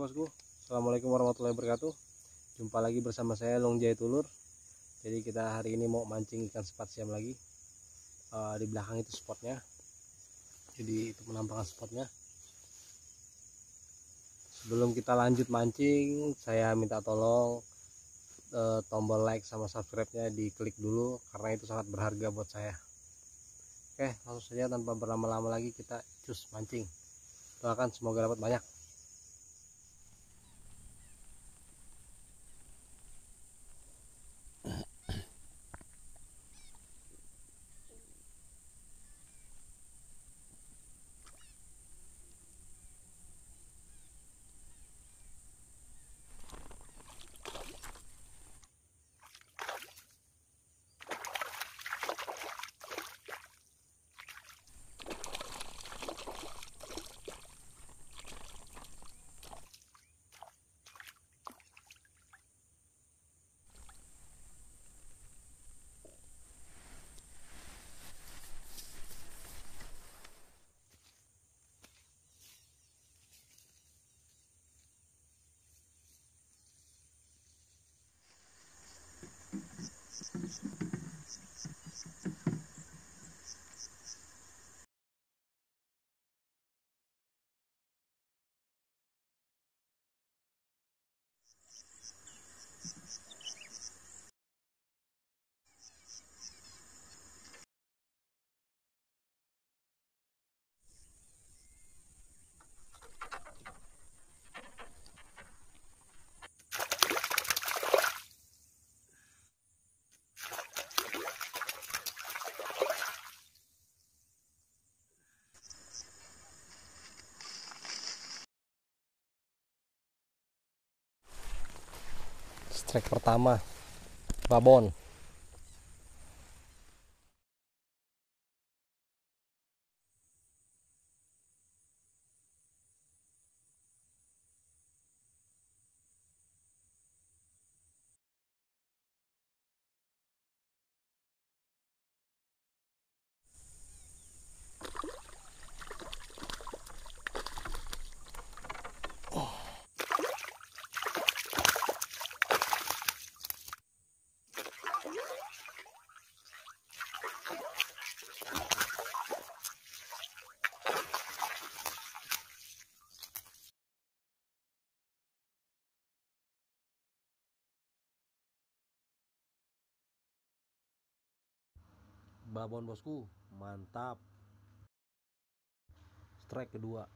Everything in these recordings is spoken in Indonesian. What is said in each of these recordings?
bosku Assalamualaikum warahmatullahi wabarakatuh Jumpa lagi bersama saya Long Jai Tulur Jadi kita hari ini mau mancing ikan sepat siam lagi uh, Di belakang itu spotnya Jadi itu penampakan spotnya Sebelum kita lanjut mancing Saya minta tolong uh, Tombol like sama subscribe nya diklik dulu Karena itu sangat berharga buat saya Oke langsung saja tanpa berlama-lama lagi kita cus mancing doakan semoga dapat banyak track pertama Babon babon bosku mantap strike kedua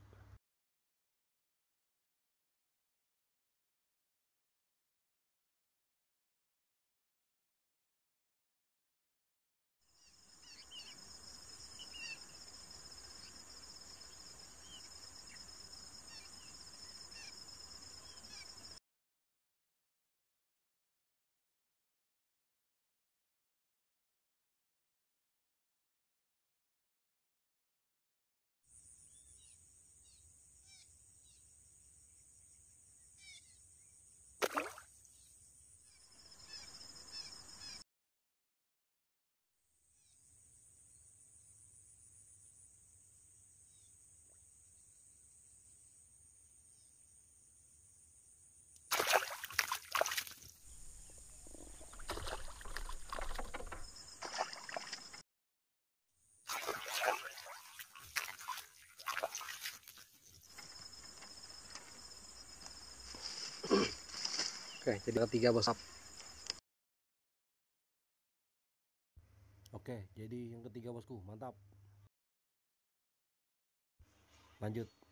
Oke, jadi ketiga bos. Oke, jadi yang ketiga bosku, mantap. Lanjut.